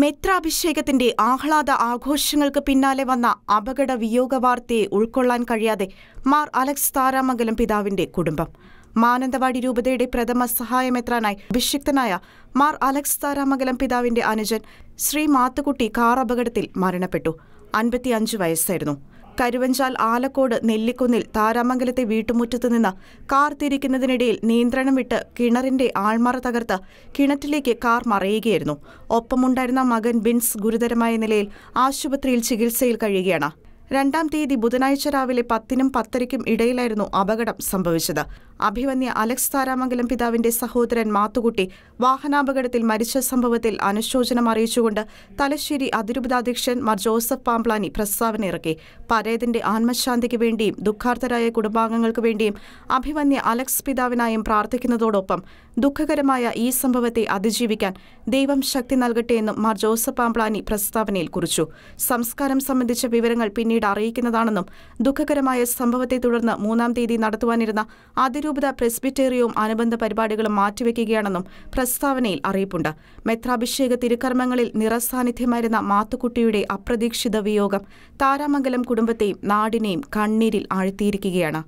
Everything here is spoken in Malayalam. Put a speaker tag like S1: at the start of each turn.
S1: മെത്രാഭിഷേകത്തിന്റെ ആഹ്ലാദ ആഘോഷങ്ങൾക്ക് പിന്നാലെ വന്ന അപകട വിയോഗ വാർത്തയെ ഉൾക്കൊള്ളാൻ കഴിയാതെ മാർ അലക്സ് താരാമംഗലം പിതാവിന്റെ കുടുംബം മാനന്തവാടി രൂപതയുടെ പ്രഥമ സഹായമെത്രാനായി അഭിഷിക്തനായ മാർ അലക്സ് താരാമംഗലം പിതാവിന്റെ അനുജൻ ശ്രീ മാത്തുക്കുട്ടി കാർ അപകടത്തിൽ മരണപ്പെട്ടു അൻപത്തിയഞ്ച് വയസ്സായിരുന്നു കരുവഞ്ചാൽ ആലക്കോട് നെല്ലിക്കുന്നിൽ താരാമംഗലത്തെ വീട്ടുമുറ്റത്തു നിന്ന് കാർ തിരിക്കുന്നതിനിടയിൽ നിയന്ത്രണം വിട്ട് കിണറിന്റെ ആൾമറ തകർത്ത് കിണറ്റിലേക്ക് കാർ മറയുകയായിരുന്നു ഒപ്പമുണ്ടായിരുന്ന മകൻ ബിൻസ് ഗുരുതരമായ നിലയിൽ ആശുപത്രിയിൽ ചികിത്സയിൽ കഴിയുകയാണ് രണ്ടാം തീയതി ബുധനാഴ്ച രാവിലെ പത്തിനും പത്തരയ്ക്കും ഇടയിലായിരുന്നു അപകടം സംഭവിച്ചത് അഭിമന്യ അലക്സ് താരാമംഗലം പിതാവിന്റെ സഹോദരൻ മാത്തുകുട്ടി വാഹനാപകടത്തിൽ മരിച്ച സംഭവത്തിൽ അനുശോചനം അറിയിച്ചുകൊണ്ട് തലശ്ശേരി അതിരൂപതാധ്യക്ഷൻ മാർ ജോസഫ് പാംപ്ലാനി പ്രസ്താവന ഇറക്കി പരേതന്റെ ആത്മശാന്തിക്ക് വേണ്ടിയും ദുഃഖാർത്ഥരായ കുടുംബാംഗങ്ങൾക്ക് വേണ്ടിയും അഭിമന്യ അലക്സ് പിതാവിനായും പ്രാർത്ഥിക്കുന്നതോടൊപ്പം ദുഃഖകരമായ ഈ സംഭവത്തെ അതിജീവിക്കാൻ ദൈവം ശക്തി നൽകട്ടെ എന്നും മാർ ജോസഫ് പാംപ്ലാനി പ്രസ്താവനയിൽ കുറിച്ചു സംസ്കാരം സംബന്ധിച്ച വിവരങ്ങൾ പിന്നീട് പിന്നീട് അറിയിക്കുന്നതാണെന്നും ദുഃഖകരമായ സംഭവത്തെ തുടർന്ന് മൂന്നാം തീയതി നടത്തുവാനിരുന്ന അതിരൂപത പ്രസ്ബിറ്റേറിയവും അനുബന്ധ പരിപാടികളും മാറ്റിവെക്കുകയാണെന്നും പ്രസ്താവനയിൽ അറിയിപ്പുണ്ട് മെത്രാഭിഷേക തിരുക്കർമ്മങ്ങളിൽ നിറസാന്നിധ്യമായിരുന്ന മാത്തുക്കുട്ടിയുടെ അപ്രതീക്ഷിത വിയോഗം താരാമംഗലം കുടുംബത്തെയും നാടിനെയും കണ്ണീരിൽ ആഴ്ത്തിയിരിക്കുകയാണ്